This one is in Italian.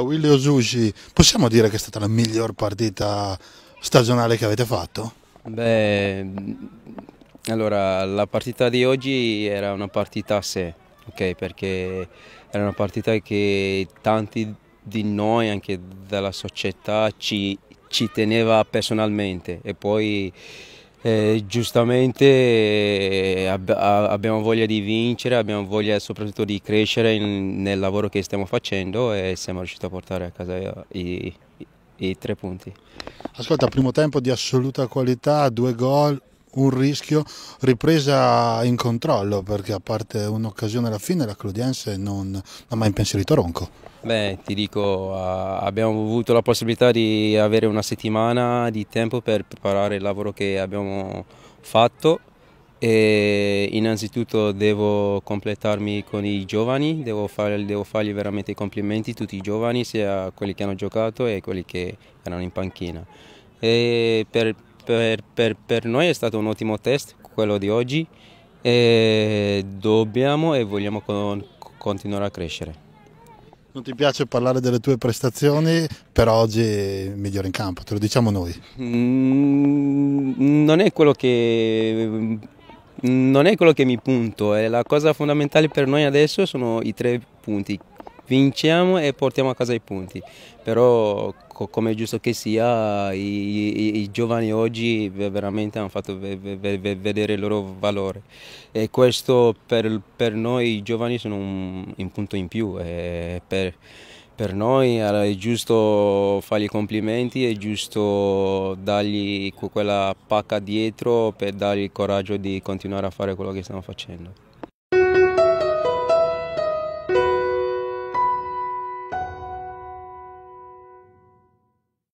Willio Osushi, possiamo dire che è stata la miglior partita stagionale che avete fatto? Beh, allora la partita di oggi era una partita a sé, ok? perché era una partita che tanti di noi, anche della società, ci, ci teneva personalmente e poi eh, giustamente eh, ab abbiamo voglia di vincere, abbiamo voglia soprattutto di crescere in, nel lavoro che stiamo facendo e siamo riusciti a portare a casa eh, i, i, i tre punti. Ascolta, primo tempo di assoluta qualità, due gol, un rischio, ripresa in controllo perché a parte un'occasione alla fine la Claudiense non ha mai impensierito Ronco. Beh, ti dico, abbiamo avuto la possibilità di avere una settimana di tempo per preparare il lavoro che abbiamo fatto e innanzitutto devo completarmi con i giovani, devo, fare, devo fargli veramente i complimenti tutti i giovani, sia quelli che hanno giocato e quelli che erano in panchina. E per, per, per, per noi è stato un ottimo test quello di oggi e dobbiamo e vogliamo con, continuare a crescere. Non ti piace parlare delle tue prestazioni, però oggi è migliore in campo, te lo diciamo noi. Mm, non è quello che non è quello che mi punto, eh. la cosa fondamentale per noi adesso sono i tre punti vinciamo e portiamo a casa i punti. Però co come è giusto che sia, i, i, i, giovani oggi veramente hanno fatto vedere il loro valore e questo per, per noi i giovani sono un, un punto in più. Per, per, noi è giusto fargli i complimenti, è giusto dargli quella pacca dietro per dargli il coraggio di continuare a fare quello che stiamo facendo.